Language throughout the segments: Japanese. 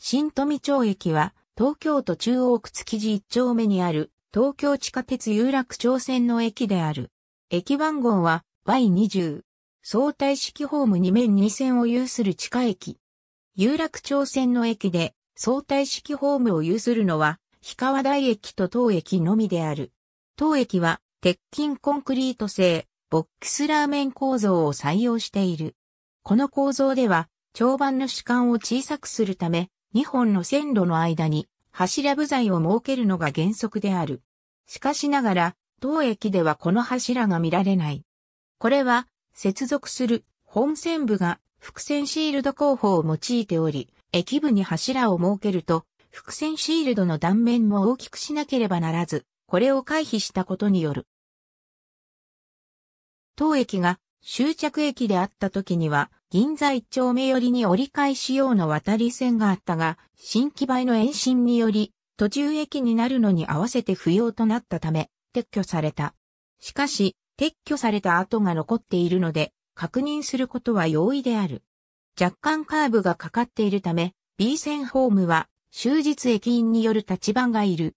新富町駅は、東京都中央区築地1丁目にある、東京地下鉄有楽町線の駅である。駅番号は Y20。相対式ホーム2面2線を有する地下駅。有楽町線の駅で相対式ホームを有するのは、氷川台駅と当駅のみである。当駅は、鉄筋コンクリート製、ボックスラーメン構造を採用している。この構造では、長板の主管を小さくするため、2本の線路の間に柱部材を設けるのが原則である。しかしながら、当駅ではこの柱が見られない。これは、接続する本線部が伏線シールド工法を用いており、駅部に柱を設けると、伏線シールドの断面も大きくしなければならず、これを回避したことによる。当駅が終着駅であった時には、銀座一丁目寄りに折り返し用の渡り線があったが、新場への延伸により、途中駅になるのに合わせて不要となったため、撤去された。しかし、撤去された跡が残っているので、確認することは容易である。若干カーブがかかっているため、B 線ホームは終日駅員による立場がいる。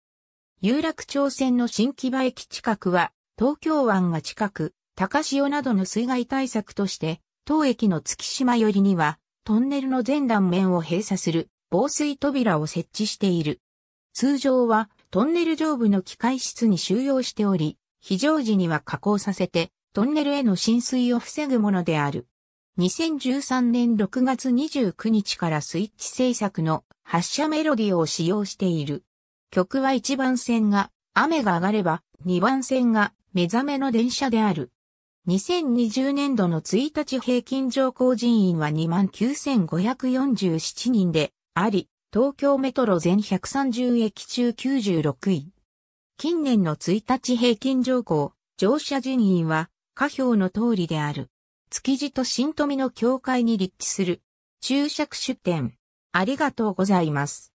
有楽町線の新木場駅近くは東京湾が近く、高潮などの水害対策として、当駅の月島寄りには、トンネルの全断面を閉鎖する防水扉を設置している。通常はトンネル上部の機械室に収容しており、非常時には加工させて、トンネルへの浸水を防ぐものである。2013年6月29日からスイッチ制作の発射メロディを使用している。曲は1番線が雨が上がれば、2番線が目覚めの電車である。2020年度の1日平均乗降人員は29,547人であり、東京メトロ全130駅中96位。近年の1日平均乗降、乗車人員は、下表の通りである。築地と新富の境界に立地する。注釈出店。ありがとうございます。